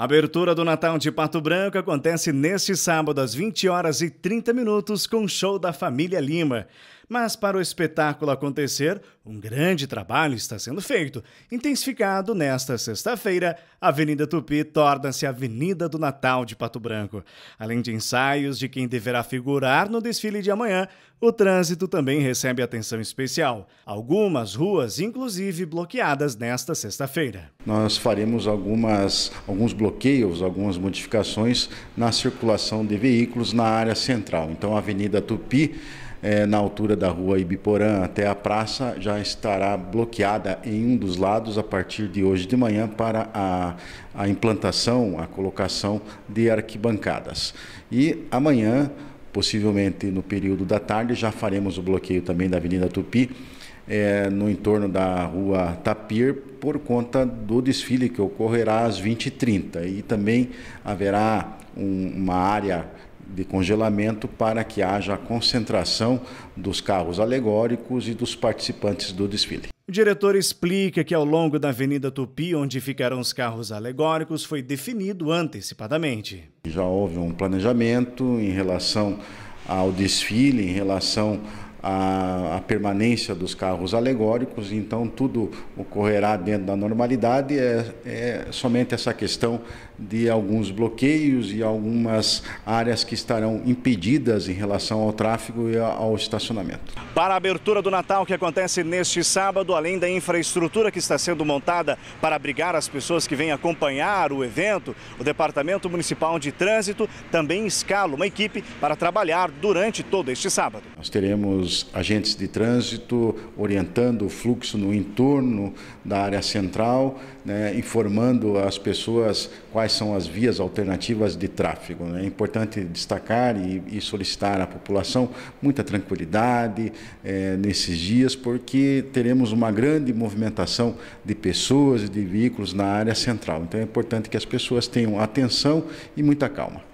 A abertura do Natal de Pato Branco acontece neste sábado às 20 horas e 30 minutos com o show da família Lima. Mas para o espetáculo acontecer, um grande trabalho está sendo feito. Intensificado nesta sexta-feira, a Avenida Tupi torna-se a Avenida do Natal de Pato Branco. Além de ensaios de quem deverá figurar no desfile de amanhã, o trânsito também recebe atenção especial. Algumas ruas, inclusive, bloqueadas nesta sexta-feira. Nós faremos algumas, alguns bloqueios, algumas modificações na circulação de veículos na área central. Então, a Avenida Tupi é, na altura da rua Ibiporã até a praça já estará bloqueada em um dos lados a partir de hoje de manhã para a, a implantação, a colocação de arquibancadas. E amanhã, possivelmente no período da tarde, já faremos o bloqueio também da Avenida Tupi. É, no entorno da rua Tapir por conta do desfile que ocorrerá às 20h30. E também haverá um, uma área de congelamento para que haja a concentração dos carros alegóricos e dos participantes do desfile. O diretor explica que ao longo da Avenida Tupi, onde ficarão os carros alegóricos, foi definido antecipadamente. Já houve um planejamento em relação ao desfile, em relação a, a, permanência dos carros alegóricos, então tudo ocorrerá dentro da normalidade. É, é, somente essa questão de alguns bloqueios e algumas áreas que estarão impedidas em relação ao tráfego e ao estacionamento. Para a abertura do Natal, que acontece neste sábado, além da infraestrutura que está sendo montada para abrigar as pessoas que vêm acompanhar o evento, o Departamento Municipal de Trânsito também escala uma equipe para trabalhar durante todo este sábado. Nós teremos os agentes de trânsito orientando o fluxo no entorno da área central, né, informando as pessoas quais são as vias alternativas de tráfego. Né. É importante destacar e, e, solicitar à população muita tranquilidade é, nesses dias, porque teremos uma grande movimentação de pessoas e de veículos na área central. Então é importante que as pessoas tenham atenção e muita calma.